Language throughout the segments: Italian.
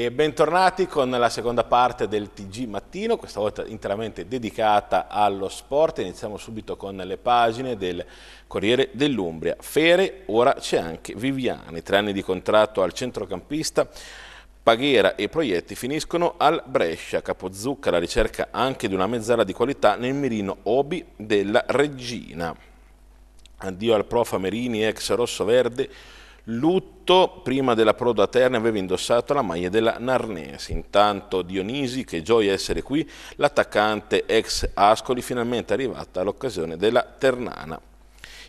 E bentornati con la seconda parte del TG Mattino, questa volta interamente dedicata allo sport. Iniziamo subito con le pagine del Corriere dell'Umbria. Fere, ora c'è anche Viviani, tre anni di contratto al centrocampista. Paghera e Proietti finiscono al Brescia, Capozucca la ricerca anche di una mezz'ala di qualità nel mirino Obi della Regina. Addio al prof Amerini, ex rosso-verde, Lutto, prima della proda a Terni, aveva indossato la maglia della Narnese. Intanto Dionisi, che gioia essere qui, l'attaccante ex Ascoli, finalmente arrivata all'occasione della Ternana.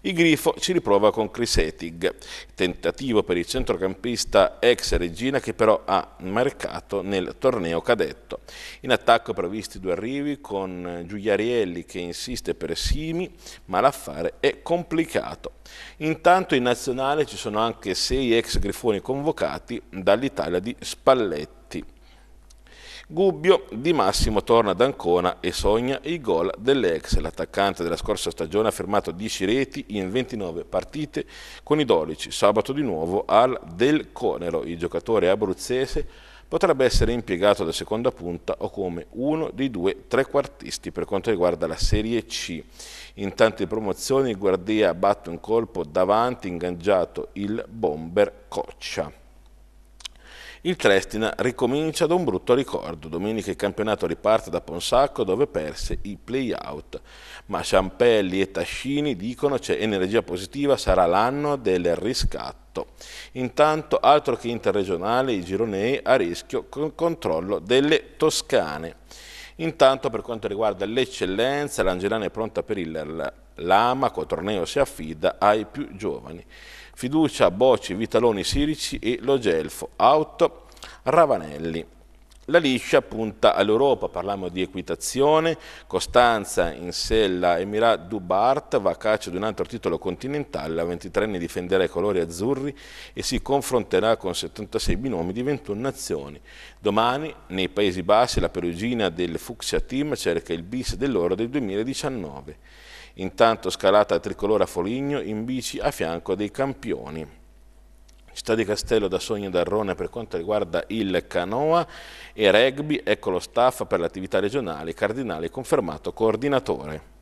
Il Grifo ci riprova con Chris Etig, tentativo per il centrocampista ex Regina che però ha marcato nel torneo cadetto. In attacco previsti due arrivi con Giuliarielli che insiste per Simi, ma l'affare è complicato. Intanto in nazionale ci sono anche sei ex grifoni convocati dall'Italia di Spalletti. Gubbio di Massimo torna ad Ancona e sogna il gol dell'ex. L'attaccante della scorsa stagione ha fermato 10 reti in 29 partite con i 12. Sabato di nuovo al Del Conero. Il giocatore abruzzese potrebbe essere impiegato da seconda punta o come uno dei due trequartisti per quanto riguarda la Serie C. In tante promozioni il Guardia batte un colpo davanti ingaggiato il bomber Coccia. Il Trestina ricomincia da un brutto ricordo. Domenica il campionato riparte da Ponsacco dove perse i play-out. Ma Ciampelli e Tascini dicono c'è energia positiva, sarà l'anno del riscatto. Intanto altro che interregionale i gironei a rischio con controllo delle Toscane. Intanto per quanto riguarda l'eccellenza, l'Angelana è pronta per il L'Amaco torneo si affida ai più giovani. Fiducia, Boci, Vitaloni, Sirici e Logelfo, Auto, Ravanelli. La liscia punta all'Europa, parliamo di equitazione, Costanza in sella e Dubart va a caccia di un altro titolo continentale, la 23enne difenderà i colori azzurri e si confronterà con 76 binomi di 21 nazioni. Domani nei Paesi Bassi la perugina del Fuxia Team cerca il bis dell'oro del 2019. Intanto scalata tricolore a Foligno in bici a fianco dei campioni. Città di Castello da Sogno d'Arrone per quanto riguarda il canoa e rugby, ecco lo staff per l'attività regionale, Cardinale confermato coordinatore.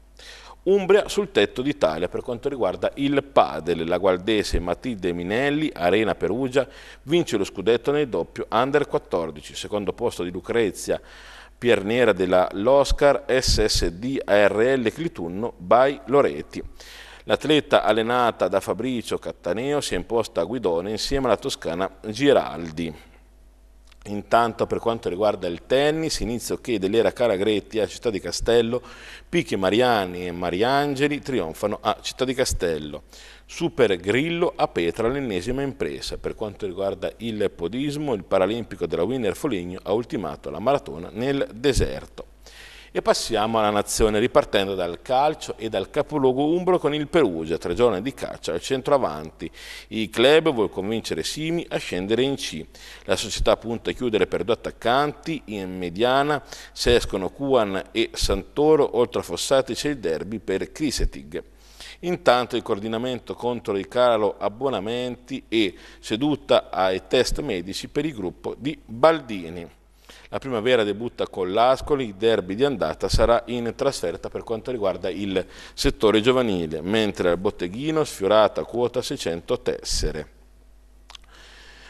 Umbria sul tetto d'Italia per quanto riguarda il padel. La gualdese Matilde Minelli, Arena Perugia, vince lo scudetto nel doppio under 14, secondo posto di Lucrezia Piernera della Loscar SSD ARL Clitunno by Loreti. L'atleta allenata da Fabrizio Cattaneo si è imposta a Guidone insieme alla toscana Giraldi. Intanto per quanto riguarda il tennis, inizio che dell'era Caragretti a Città di Castello, Picchi Mariani e Mariangeli trionfano a Città di Castello. Super Grillo a Petra l'ennesima impresa. Per quanto riguarda il podismo, il paralimpico della Winner Foligno ha ultimato la maratona nel deserto. E passiamo alla nazione ripartendo dal calcio e dal capoluogo umbro con il Perugia, tre giorni di caccia al centroavanti. Il club vuole convincere Simi a scendere in C. La società punta a chiudere per due attaccanti in mediana, se escono Kuan e Santoro, oltre a Fossati c'è il derby per Crisetig. Intanto il coordinamento contro il calo abbonamenti e seduta ai test medici per il gruppo di Baldini. La primavera debutta con l'Ascoli, il derby di andata sarà in trasferta per quanto riguarda il settore giovanile, mentre al botteghino sfiorata quota 600 tessere.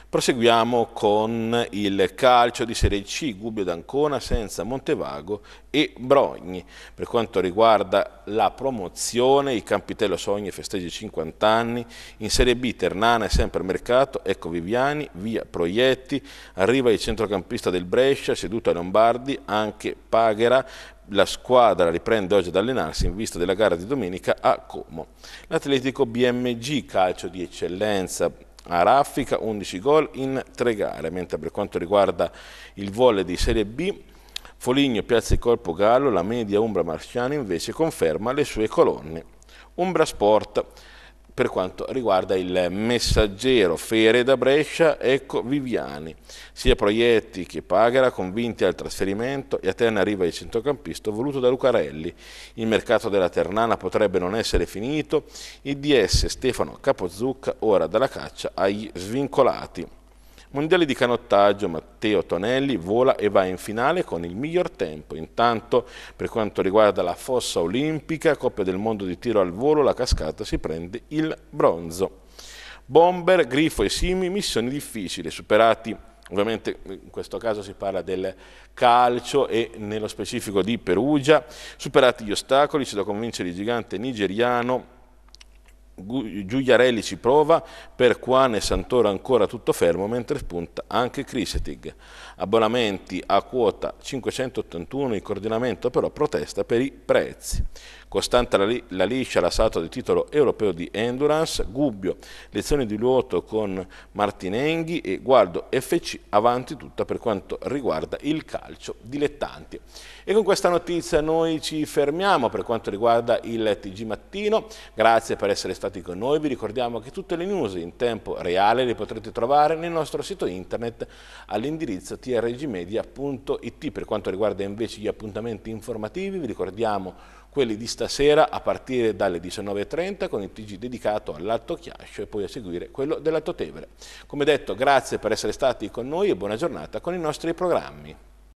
Proseguiamo con il calcio di Serie C, Gubbio d'Ancona senza Montevago e Brogni. Per quanto riguarda la promozione, il Campitello Sogni festeggia i 50 anni, in Serie B Ternana è sempre mercato, ecco Viviani, via Proietti, arriva il centrocampista del Brescia, seduto a Lombardi, anche Paghera, la squadra riprende oggi ad allenarsi in vista della gara di domenica a Como. L'Atletico BMG, calcio di eccellenza, a raffica, 11 gol in 3 gare, mentre per quanto riguarda il volle di Serie B, Foligno piazza il colpo Gallo, la media Umbra Marciano invece conferma le sue colonne. Umbra Sport per quanto riguarda il messaggero Fere da Brescia, ecco Viviani, sia Proietti che Pagara convinti al trasferimento e a Terna arriva il centrocampista voluto da Lucarelli. Il mercato della Ternana potrebbe non essere finito, il DS Stefano Capozucca ora dalla caccia agli svincolati. Mondiale di canottaggio Matteo Tonelli vola e va in finale con il miglior tempo. Intanto per quanto riguarda la fossa olimpica, Coppa del Mondo di tiro al volo, la cascata si prende il bronzo. Bomber, Grifo e Simi, missioni difficili, superati Ovviamente in questo caso si parla del calcio e nello specifico di Perugia. Superati gli ostacoli, c'è da convincere il gigante nigeriano Giugliarelli ci prova, per Quane Santoro ancora tutto fermo, mentre spunta anche Crisetig. Abbonamenti a quota 581, il coordinamento però protesta per i prezzi. Costante la, la liscia l'assalto del titolo europeo di Endurance, Gubbio, lezioni di luoto con Martinenghi e Gualdo FC avanti tutta per quanto riguarda il calcio dilettanti. E con questa notizia noi ci fermiamo per quanto riguarda il TG Mattino, grazie per essere stati stati con noi, vi ricordiamo che tutte le news in tempo reale le potrete trovare nel nostro sito internet all'indirizzo trgmedia.it. Per quanto riguarda invece gli appuntamenti informativi, vi ricordiamo quelli di stasera a partire dalle 19.30 con il TG dedicato all'Alto Chiascio e poi a seguire quello dell'Alto Tevere. Come detto, grazie per essere stati con noi e buona giornata con i nostri programmi.